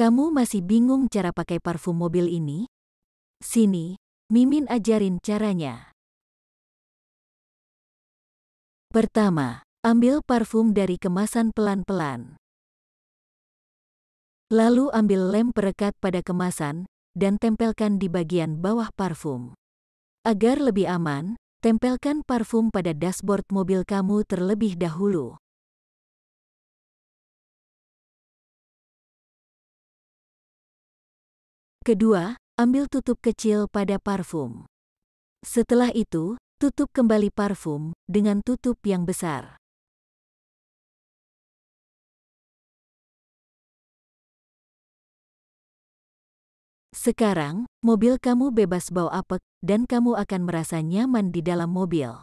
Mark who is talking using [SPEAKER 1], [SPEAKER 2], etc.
[SPEAKER 1] Kamu masih bingung cara pakai parfum mobil ini? Sini, Mimin ajarin caranya. Pertama, ambil parfum dari kemasan pelan-pelan. Lalu ambil lem perekat pada kemasan dan tempelkan di bagian bawah parfum. Agar lebih aman, tempelkan parfum
[SPEAKER 2] pada dashboard mobil kamu terlebih dahulu. Kedua,
[SPEAKER 1] ambil tutup kecil pada parfum. Setelah itu, tutup kembali parfum
[SPEAKER 2] dengan tutup yang besar. Sekarang,
[SPEAKER 1] mobil kamu bebas bau apek dan kamu akan merasa nyaman di dalam mobil.